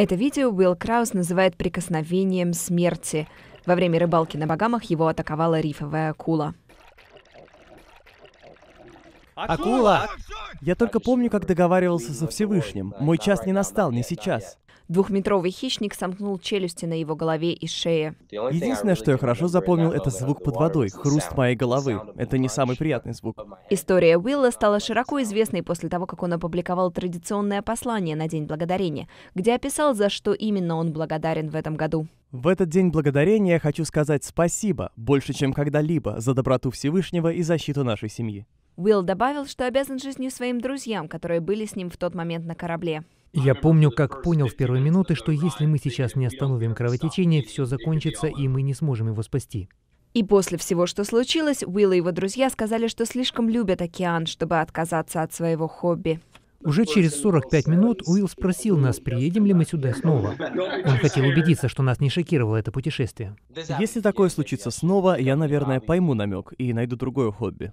Это видео Уилл Краус называет прикосновением смерти. Во время рыбалки на Багамах его атаковала рифовая акула. Акула! Я только помню, как договаривался со Всевышним. Мой час не настал, не сейчас. Двухметровый хищник сомкнул челюсти на его голове и шее. Единственное, что я хорошо запомнил, это звук под водой, хруст моей головы. Это не самый приятный звук. История Уилла стала широко известной после того, как он опубликовал традиционное послание на День Благодарения, где описал, за что именно он благодарен в этом году. В этот день благодарения я хочу сказать спасибо, больше чем когда-либо, за доброту Всевышнего и защиту нашей семьи. Уилл добавил, что обязан жизнью своим друзьям, которые были с ним в тот момент на корабле. Я помню, как понял в первые минуты, что если мы сейчас не остановим кровотечение, все закончится, и мы не сможем его спасти. И после всего, что случилось, Уилл и его друзья сказали, что слишком любят океан, чтобы отказаться от своего хобби. Уже через 45 минут Уилл спросил нас, приедем ли мы сюда снова. Он хотел убедиться, что нас не шокировало это путешествие. Если такое случится снова, я, наверное, пойму намек и найду другое хобби.